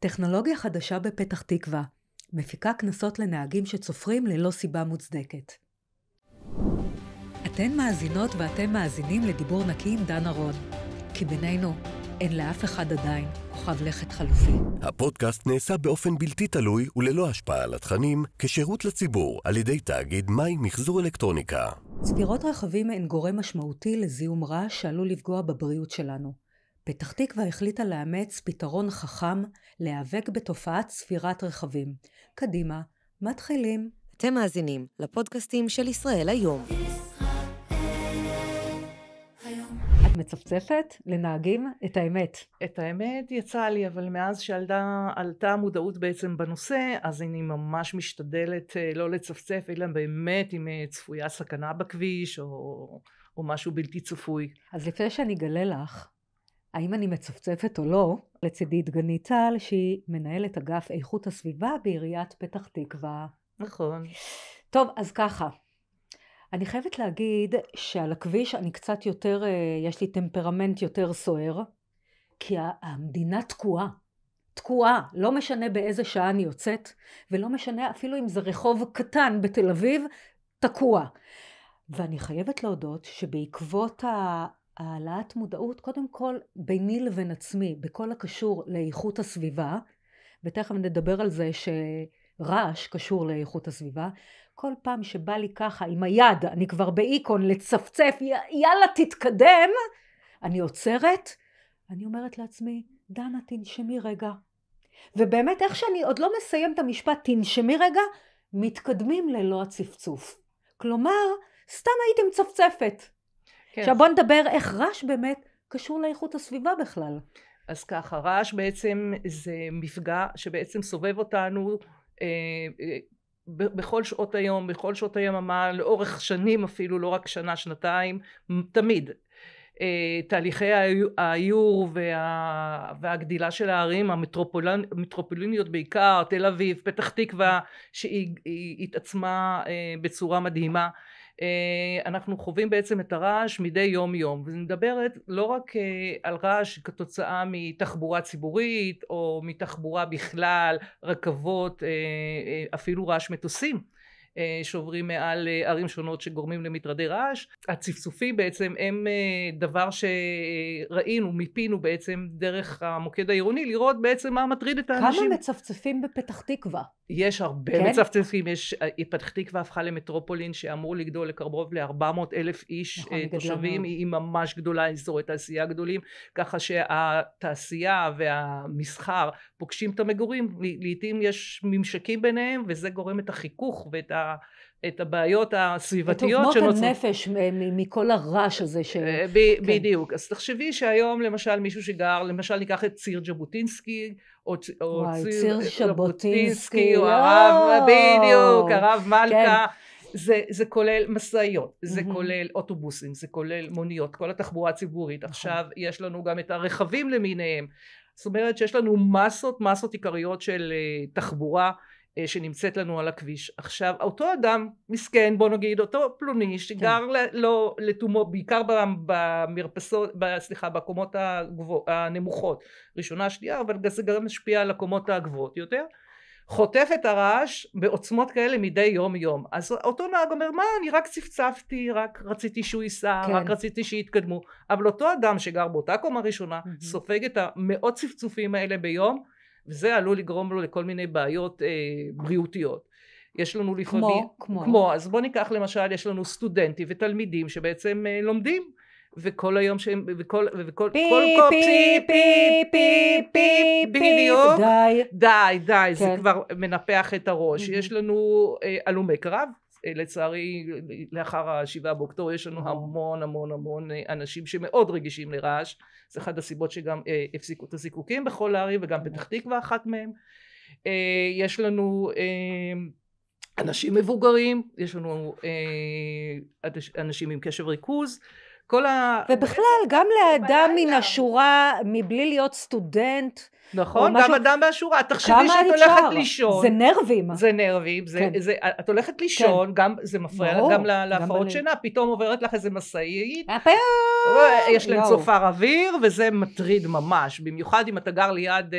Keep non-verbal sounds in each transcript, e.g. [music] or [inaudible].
טכנולוגיה חדשה בפתח תקווה, מפיקה קנסות לנהגים שצופרים ללא סיבה מוצדקת. אתן מאזינות ואתם מאזינים לדיבור נקי עם דן ארון. כי בינינו, אין לאף אחד עדיין כוכב לכת חלופי. הפודקאסט נעשה באופן בלתי תלוי וללא השפעה על התכנים, כשירות לציבור, על ידי תאגיד מים מחזור אלקטרוניקה. צפירות רכבים הן גורם משמעותי לזיהום רעש שעלול לפגוע בבריאות שלנו. פתח תקווה החליטה לאמץ פתרון חכם להיאבק בתופעת ספירת רכבים. קדימה, מתחילים. אתם מאזינים לפודקאסטים של ישראל היום. את מצפצפת לנהגים את האמת. את האמת יצא לי, אבל מאז שעלתה המודעות בעצם בנושא, אז אני ממש משתדלת אה, לא לצפצף, אלא באמת אם אה, צפויה סכנה בכביש או, או משהו בלתי צפוי. אז לפני שאני אגלה לך, האם אני מצפצפת או לא, לצידי דגנית טל, שהיא מנהלת אגף איכות הסביבה בעיריית פתח תקווה. נכון. טוב, אז ככה. אני חייבת להגיד שעל הכביש אני קצת יותר, אה, יש לי טמפרמנט יותר סוער, כי המדינה תקועה. תקועה, לא משנה באיזה שעה אני יוצאת, ולא משנה אפילו אם זה רחוב קטן בתל אביב, תקוע. ואני חייבת להודות שבעקבות העלאת מודעות, קודם כל ביני לבין עצמי, בכל הקשור לאיכות הסביבה, ותכף נדבר על זה שרעש קשור לאיכות הסביבה, כל פעם שבא לי ככה עם היד, אני כבר באיקון, לצפצף, יאללה תתקדם, אני עוצרת, אני אומרת לעצמי, דנה תנשמי רגע. ובאמת איך שאני עוד לא מסיים את המשפט תנשמי רגע, מתקדמים ללא הצפצוף. כלומר, סתם הייתי מצפצפת. כן. עכשיו בוא נדבר איך רעש באמת קשור לאיכות הסביבה בכלל. אז ככה, רעש בעצם זה מפגע שבעצם סובב אותנו אה, אה, בכל שעות היום, בכל שעות היממה, לאורך שנים אפילו, לא רק שנה, שנתיים, תמיד. אה, תהליכי האיור וה, והגדילה של הערים המטרופוליניות בעיקר, תל אביב, פתח תקווה שהיא התעצמה בצורה מדהימה אה, אנחנו חווים בעצם את הרעש מדי יום יום ואני מדברת לא רק אה, על רעש כתוצאה מתחבורה ציבורית או מתחבורה בכלל רכבות אה, אפילו רעש מטוסים אה, שעוברים מעל אה, ערים שונות שגורמים למטרדי רעש. הצפצופים בעצם הם אה, דבר שראינו, מיפינו בעצם דרך המוקד העירוני, לראות בעצם מה מטריד את האנשים. כמה מצפצפים בפתח תקווה? יש הרבה כן? מצפצפים, יש, פתח תקווה הפכה למטרופולין שאמור לגדול לקרוב ל-400 אלף איש נכון, תושבים, היא ממש גדולה, אזורי תעשייה גדולים, ככה שהתעשייה והמסחר פוגשים את המגורים, לעתים יש ממשקים ביניהם וזה גורם את החיכוך ואת ה... את הבעיות הסביבתיות שנוצרות. את עוגמות הנפש מכל הרעש הזה. ש... אה, ב- כן. בדיוק. אז תחשבי שהיום למשל מישהו שגר, למשל ניקח את ציר ז'בוטינסקי, או, או וואי, ציר, ציר ז'בוטינסקי, או הרב, בדיוק, הרב מלכה. כן. זה, זה כולל משאיות, זה mm-hmm. כולל אוטובוסים, זה כולל מוניות, כל התחבורה הציבורית. נכון. עכשיו יש לנו גם את הרכבים למיניהם. זאת אומרת שיש לנו מסות, מסות עיקריות של אה, תחבורה אה, שנמצאת לנו על הכביש. עכשיו אותו אדם מסכן בוא נגיד אותו פלוני שגר כן. לא לתומו בעיקר במרפסות סליחה בקומות הגבוה, הנמוכות ראשונה שנייה אבל זה גם משפיע על הקומות הגבוהות יותר חוטף את הרעש בעוצמות כאלה מדי יום יום אז אותו נהג אומר מה אני רק צפצפתי רק רציתי שהוא ייסע כן. רק רציתי שיתקדמו אבל אותו אדם שגר באותה קומה ראשונה mm-hmm. סופג את המאות צפצופים האלה ביום וזה עלול לגרום לו לכל מיני בעיות אה, בריאותיות. יש לנו לפעמים... כמו, כמו. כמו, אז בוא ניקח למשל, יש לנו סטודנטים ותלמידים שבעצם אה, לומדים. וכל היום שהם, וכל, וכל, פי, כל קופצי, פי, פי, פי, פי, פי, בדיוק, די, די, די, כן. זה כבר מנפח את הראש, mm-hmm. יש לנו אה, הלומי אה, קרב, לצערי לאחר השבעה באוקטובר יש לנו המון המון המון אנשים שמאוד רגישים לרעש זה אחת הסיבות שגם אה, הפסיקו את הזיקוקים בכל הערים וגם פתח תקווה אחת מהם אה, יש לנו אה, אנשים מבוגרים יש לנו אה, אנשים עם קשב ריכוז אה, כל ה... ובכלל, גם לאדם מן השורה, מבלי להיות סטודנט, נכון, משהו... גם אדם מהשורה, תחשבי שאת הולכת שער? לישון. זה נרבים. זה נרבים, זה, כן. זה, את הולכת לישון, כן. גם, זה מפריע ברור, גם להפרעות שינה, פתאום עוברת לך איזה משאית, יש להם צופר אוויר, וזה מטריד ממש. במיוחד אם אתה גר ליד, אה,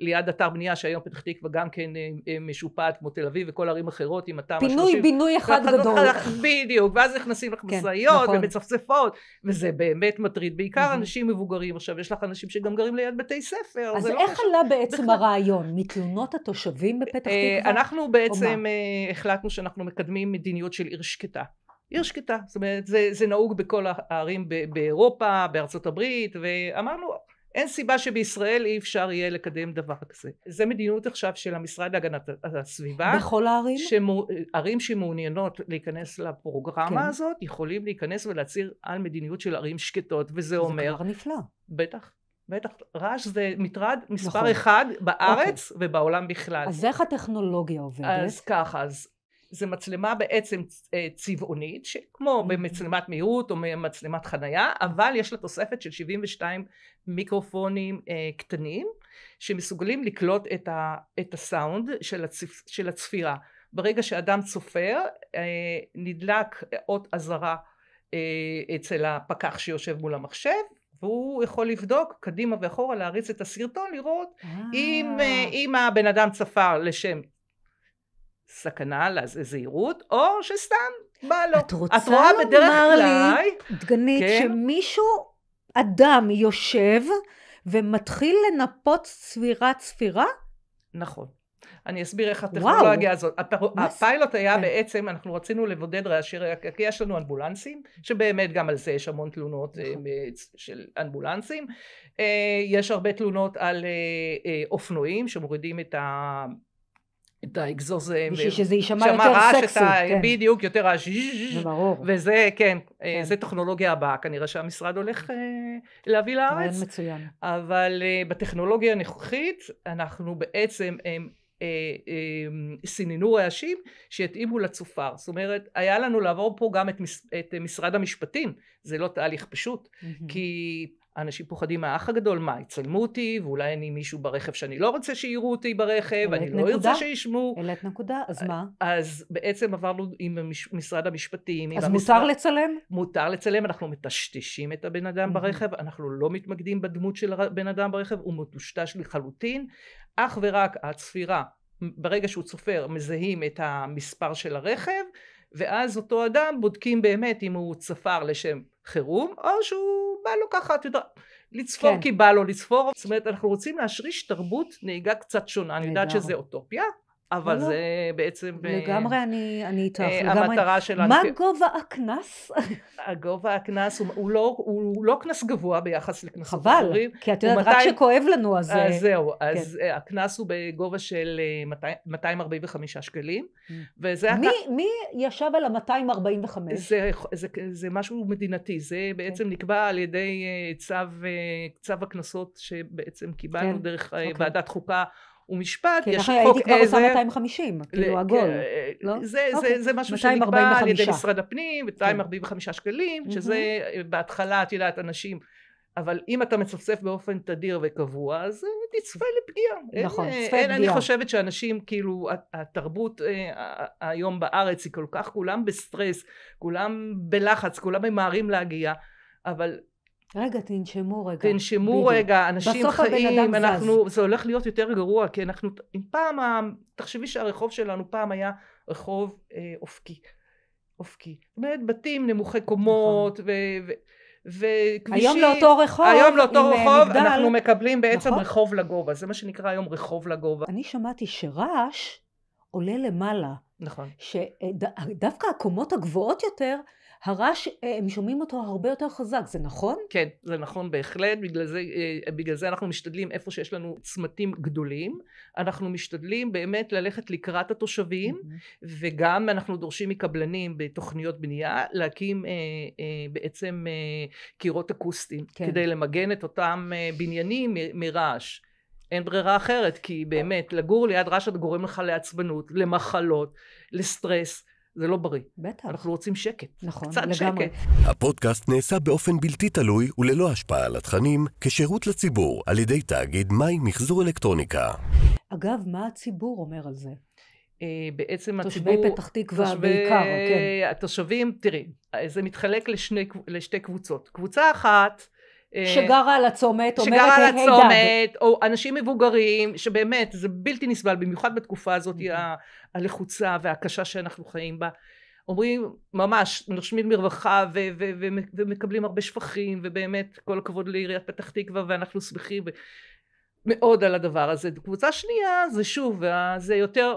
ליד אתר בנייה, שהיום פתח תקווה גם כן אה, אה, משופעת כמו תל אביב וכל ערים אחרות, אם אתה... פינוי, בינוי אחד לא גדול. לך, בדיוק, ואז נכנסים לך כן, משאיות נכון. ומצפצפות, וזה באמת מטריד. בעיקר אנשים מבוגרים. עכשיו, יש לך אנשים שגם גרים ליד בתי ספר. אז לא איך לא עלה בעצם בכלל... הרעיון? מתלונות התושבים בפתח תקווה? אנחנו בעצם החלטנו שאנחנו מקדמים מדיניות של עיר שקטה. עיר שקטה זאת אומרת זה, זה נהוג בכל הערים באירופה בארצות הברית ואמרנו אין סיבה שבישראל אי אפשר יהיה לקדם דבר כזה. זה מדיניות עכשיו של המשרד להגנת הסביבה. בכל הערים? שמו, ערים שמעוניינות להיכנס לפרוגרמה כן. הזאת, יכולים להיכנס ולהצהיר על מדיניות של ערים שקטות, וזה אומר... זה כבר נפלא. בטח. בטח, רעש זה מטרד מספר נכון. אחד בארץ אוקיי. ובעולם בכלל. אז איך הטכנולוגיה עובדת? אז ככה, אז זה מצלמה בעצם אה, צבעונית שכמו במצלמת מהירות או במצלמת חנייה אבל יש לה תוספת של 72 מיקרופונים אה, קטנים שמסוגלים לקלוט את, ה, את הסאונד של, הצפ, של הצפירה ברגע שאדם צופר אה, נדלק אות אזהרה אה, אצל הפקח שיושב מול המחשב והוא יכול לבדוק קדימה ואחורה להריץ את הסרטון לראות אה. אם, אה, אם הבן אדם צפר לשם סכנה, לזהירות, או שסתם בא לו. את רוצה את רואה בדרך לומר לי, דגנית, כן? שמישהו, אדם, יושב ומתחיל לנפות ספירה צפירה? נכון. אני אסביר איך הטכנולוגיה הזאת, הפ... הפיילוט היה כן. בעצם, אנחנו רצינו לבודד רעשי רקע, כי יש לנו אמבולנסים, שבאמת גם על זה יש המון תלונות אה, נכון. של אמבולנסים, אה, יש הרבה תלונות על אה, אופנועים שמורידים את ה... את האקזוזם. אה, בשביל שזה יישמע יותר סקסי. כן. בדיוק, יותר רעש. זה ברור. וזה, כן, אה, כן, זה טכנולוגיה הבאה, כנראה שהמשרד הולך אה, להביא לארץ. כן, מצוין. אבל בטכנולוגיה הנוכחית, אנחנו בעצם... הם, סיננו רעשים שיתאימו לצופר. זאת אומרת, היה לנו לעבור פה גם את, משרד המשפטים, זה לא תהליך פשוט, כי אנשים פוחדים מהאח הגדול, מה, יצלמו אותי, ואולי אני מישהו ברכב שאני לא רוצה שיראו אותי ברכב, אני לא ארצה שישמעו. העלית נקודה, אז מה? אז בעצם עברנו עם משרד המשפטים. אז מותר המשרד... לצלם? מותר לצלם, אנחנו מטשטשים את הבן אדם ברכב, אנחנו לא מתמקדים בדמות של הבן אדם ברכב, הוא מטושטש לחלוטין. אך ורק הצפירה, ברגע שהוא צופר, מזהים את המספר של הרכב, ואז אותו אדם בודקים באמת אם הוא צפר לשם חירום, או שהוא... בא לו ככה, את יודעת, לצפור כן. כי בא לו לצפור. זאת אומרת, אנחנו רוצים להשריש תרבות נהיגה קצת שונה. אני יודעת שזה אוטופיה. אבל זה בעצם... אה, לגמרי אני, אני איתך. אה, המטרה שלנו... מה גובה הקנס? הגובה [laughs] הקנס לא, הוא, לא, קנס גבוה ביחס לקנסות חבל, כי את יודעת, רק שכואב לנו אז... אה, זהו, אז כן. הקנס הוא בגובה של 245 שקלים, mm. וזה... מי, ישב על ה-245? זה, משהו מדינתי, זה כן. בעצם נקבע על ידי צו הקנסות שבעצם קיבלנו כן. דרך אוקיי. ועדת חוקה. הוא משפט, כן, יש חוק עזר. כי הייתי כבר עושה 250, כאילו כן, עגול, כן, לא? זה, אוקיי. זה, זה משהו שנקבע על ידי משרד הפנים, 245 כן. שקלים, שזה אה, בהתחלה, את יודעת, אנשים... אבל אם אתה מצפצף באופן תדיר וקבוע, אז אה, תצפה לפגיעה. נכון, אין, צפה לפגיעה. אני חושבת שאנשים, כאילו, התרבות אה, היום בארץ היא כל כך, כולם בסטרס, כולם בלחץ, כולם ממהרים להגיע, אבל רגע, תנשמו רגע. תנשמו בדיוק. רגע, אנשים חיים, אנחנו, זז. זה הולך להיות יותר גרוע, כי אנחנו, אם פעם, תחשבי שהרחוב שלנו פעם היה רחוב אה, אופקי. אופקי. זאת אומרת, בתים נמוכי קומות, נכון. ו... ו- וכבישים. היום לאותו רחוב. היום לאותו אה, רחוב, מגדל. אנחנו מקבלים בעצם נכון? רחוב לגובה. זה מה שנקרא היום רחוב לגובה. אני שמעתי שרעש עולה למעלה. נכון. שדווקא הקומות הגבוהות יותר, הרעש, אה, הם שומעים אותו הרבה יותר חזק, זה נכון? כן, זה נכון בהחלט, בגלל זה, אה, בגלל זה אנחנו משתדלים איפה שיש לנו צמתים גדולים, אנחנו משתדלים באמת ללכת לקראת התושבים, mm-hmm. וגם אנחנו דורשים מקבלנים בתוכניות בנייה להקים אה, אה, בעצם אה, קירות אקוסטיים, כן. כדי למגן את אותם אה, בניינים מ- מרעש. אין ברירה אחרת, כי באמת, לגור ליד רעש אתה גורם לך לעצבנות, למחלות, לסטרס. זה לא בריא. בטח. אנחנו רוצים שקט. נכון, קצת לגמרי. קצת שקט. הפודקאסט נעשה באופן בלתי תלוי וללא השפעה על התכנים, כשירות לציבור, על ידי תאגיד מים מחזור אלקטרוניקה. אגב, מה הציבור אומר על זה? אה, בעצם תושבי הציבור... תושבי פתח תקווה תושבי, בעיקר, כן. התושבים, תראי, אה, זה מתחלק לשני, לשתי קבוצות. קבוצה אחת שגרה על הצומת, אומרת שגרה על הצומת, או אנשים מבוגרים, שבאמת זה בלתי נסבל, במיוחד בתקופה הזאת נכון. הלחוצה והקשה שאנחנו חיים בה. אומרים ממש נושמים מרווחה ו- ו- ו- ומקבלים הרבה שפכים ובאמת כל הכבוד לעיריית פתח תקווה ואנחנו שמחים מאוד על הדבר הזה. קבוצה שנייה זה שוב זה יותר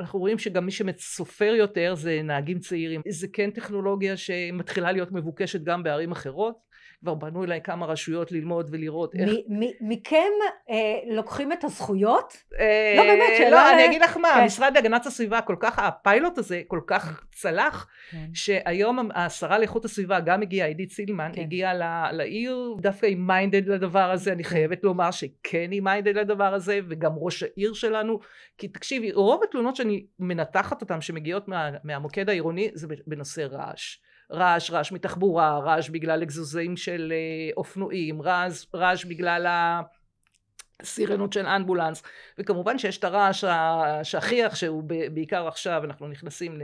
אנחנו רואים שגם מי שסופר יותר זה נהגים צעירים זה כן טכנולוגיה שמתחילה להיות מבוקשת גם בערים אחרות כבר בנו אליי כמה רשויות ללמוד ולראות איך... מכם אה, לוקחים את הזכויות? אה, לא באמת, שאלה... לא, אה, אני אגיד לך מה, כן. המשרד להגנת הסביבה כל כך, הפיילוט הזה כל כך צלח, כן. שהיום השרה לאיכות הסביבה גם הגיעה, עידית סילמן, כן. הגיעה ל- לעיר דווקא היא מיינדד לדבר הזה, אני כן. חייבת לומר שכן היא מיינדד לדבר הזה, וגם ראש העיר שלנו, כי תקשיבי, רוב התלונות שאני מנתחת אותן, שמגיעות מה, מהמוקד העירוני, זה בנושא רעש. רעש, רעש מתחבורה, רעש בגלל אגזוזים של אה, אופנועים, רעש, רעש בגלל הסירנות של אמבולנס וכמובן שיש את הרעש השכיח שהוא בעיקר עכשיו אנחנו נכנסים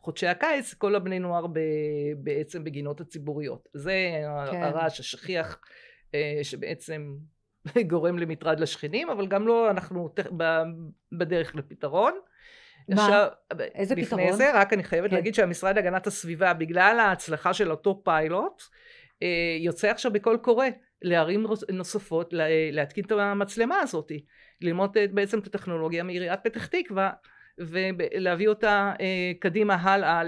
לחודשי הקיץ כל הבני נוער ב, בעצם בגינות הציבוריות זה כן. הרעש השכיח אה, שבעצם [laughs] גורם למטרד לשכנים אבל גם לא אנחנו בדרך לפתרון ישר, איזה לפני פתרון? לפני זה, רק אני חייבת כן. להגיד שהמשרד להגנת הסביבה, בגלל ההצלחה של אותו פיילוט, אה, יוצא עכשיו בקול קורא לערים נוספות להתקין את המצלמה הזאת, ללמוד אה, בעצם את הטכנולוגיה מעיריית פתח תקווה. ולהביא אותה אה, קדימה הלאה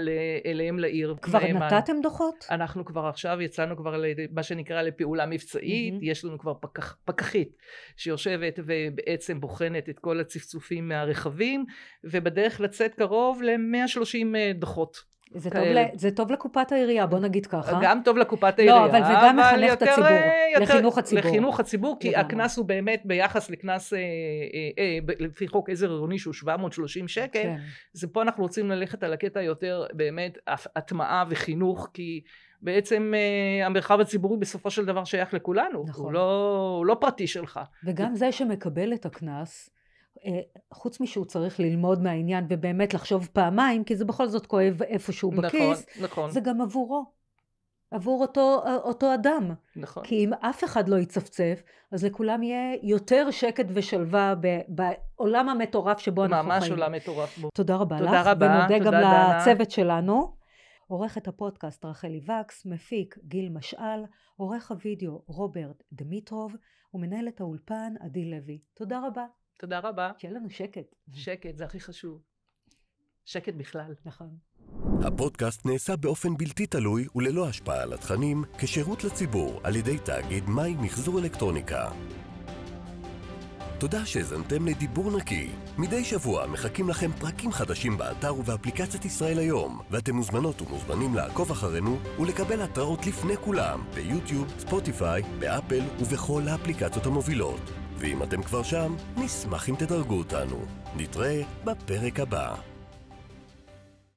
אליהם לעיר. כבר נתתם מה... דוחות? אנחנו כבר עכשיו יצאנו כבר למה שנקרא לפעולה מבצעית, mm-hmm. יש לנו כבר פקח, פקחית שיושבת ובעצם בוחנת את כל הצפצופים מהרכבים ובדרך לצאת קרוב ל-130 אה, דוחות. זה טוב, ל, זה טוב לקופת העירייה, בוא נגיד ככה. גם טוב לקופת לא, העירייה, לא, אבל זה גם מחנך יותר, את הציבור, אה, יותר, לחינוך הציבור. לחינוך הציבור, כי הקנס הוא באמת ביחס לקנס, אה, אה, אה, לפי חוק עזר עירוני שהוא 730 שקל, כן. זה פה אנחנו רוצים ללכת על הקטע יותר באמת הטמעה וחינוך, כי... בעצם אה, המרחב הציבורי בסופו של דבר שייך לכולנו, נכון. הוא, לא, הוא לא פרטי שלך. וגם זה שמקבל את הקנס, אה, חוץ משהוא צריך ללמוד מהעניין ובאמת לחשוב פעמיים, כי זה בכל זאת כואב איפשהו נכון, בכיס, נכון. זה גם עבורו. עבור אותו, אה, אותו אדם. נכון. כי אם אף אחד לא יצפצף, אז לכולם יהיה יותר שקט ושלווה ב, בעולם המטורף שבו אנחנו חיים. ממש עולם מטורף בו. תודה רבה תודה לך, רבה, ונודה גם דנה. לצוות שלנו. עורכת הפודקאסט רחלי וקס, מפיק גיל משעל, עורך הוידאו רוברט דמיטרוב, ומנהלת האולפן עדי לוי. תודה רבה. תודה רבה. שיהיה לנו שקט. שקט, זה הכי חשוב. שקט בכלל. נכון. הפודקאסט נעשה באופן בלתי תלוי וללא השפעה על התכנים, כשירות לציבור על ידי תאגיד מים מחזור אלקטרוניקה. תודה שהזנתם לדיבור נקי. מדי שבוע מחכים לכם פרקים חדשים באתר ובאפליקציית ישראל היום, ואתם מוזמנות ומוזמנים לעקוב אחרינו ולקבל התראות לפני כולם ביוטיוב, ספוטיפיי, באפל ובכל האפליקציות המובילות. ואם אתם כבר שם, נשמח אם תדרגו אותנו. נתראה בפרק הבא.